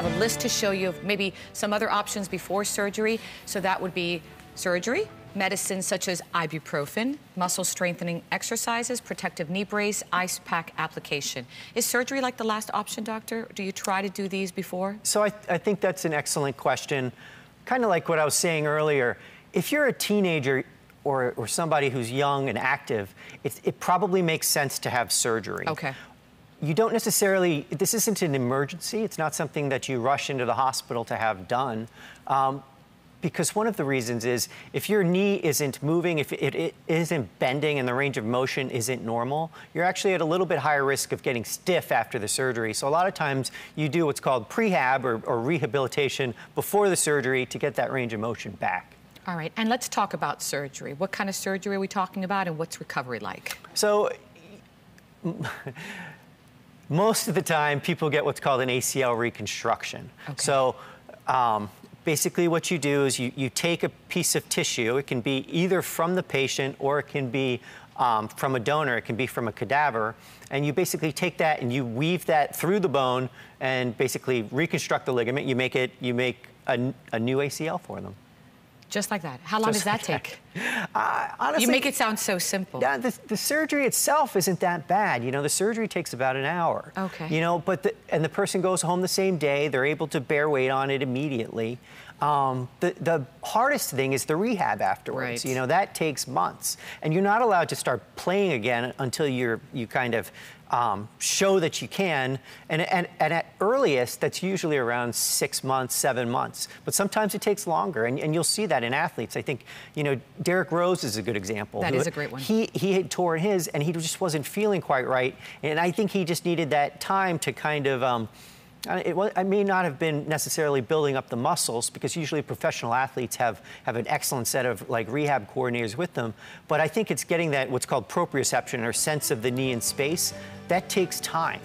have a list to show you of maybe some other options before surgery. So that would be surgery, medicines such as ibuprofen, muscle strengthening exercises, protective knee brace, ice pack application. Is surgery like the last option, doctor? Do you try to do these before? So I, th I think that's an excellent question. Kind of like what I was saying earlier. If you're a teenager, or, or somebody who's young and active, it, it probably makes sense to have surgery. Okay you don't necessarily, this isn't an emergency. It's not something that you rush into the hospital to have done. Um, because one of the reasons is if your knee isn't moving, if it, it isn't bending and the range of motion isn't normal, you're actually at a little bit higher risk of getting stiff after the surgery. So a lot of times you do what's called prehab or, or rehabilitation before the surgery to get that range of motion back. All right, and let's talk about surgery. What kind of surgery are we talking about and what's recovery like? So most of the time people get what's called an ACL reconstruction. Okay. So um, basically what you do is you, you take a piece of tissue, it can be either from the patient or it can be um, from a donor, it can be from a cadaver, and you basically take that and you weave that through the bone and basically reconstruct the ligament. You make it, you make a, a new ACL for them. Just like that. How long Just does that like take? That. Uh, honestly, you make it sound so simple. Yeah, the, the, surgery itself isn't that bad. You know, the surgery takes about an hour. Okay. You know, but the, and the person goes home the same day. They're able to bear weight on it immediately. Um, the, the hardest thing is the rehab afterwards. Right. You know, that takes months. And you're not allowed to start playing again until you're, you kind of um, show that you can. And, and, and at earliest, that's usually around six months, seven months. But sometimes it takes longer. And, and you'll see that in athletes. I think, you know, Derek Rose is a good example. That who, is a great one. He, he had torn his, and he just wasn't feeling quite right. And I think he just needed that time to kind of... Um, it, was, it, may not have been necessarily building up the muscles because usually professional athletes have, have an excellent set of like rehab coordinators with them. But I think it's getting that what's called proprioception or sense of the knee in space. That takes time.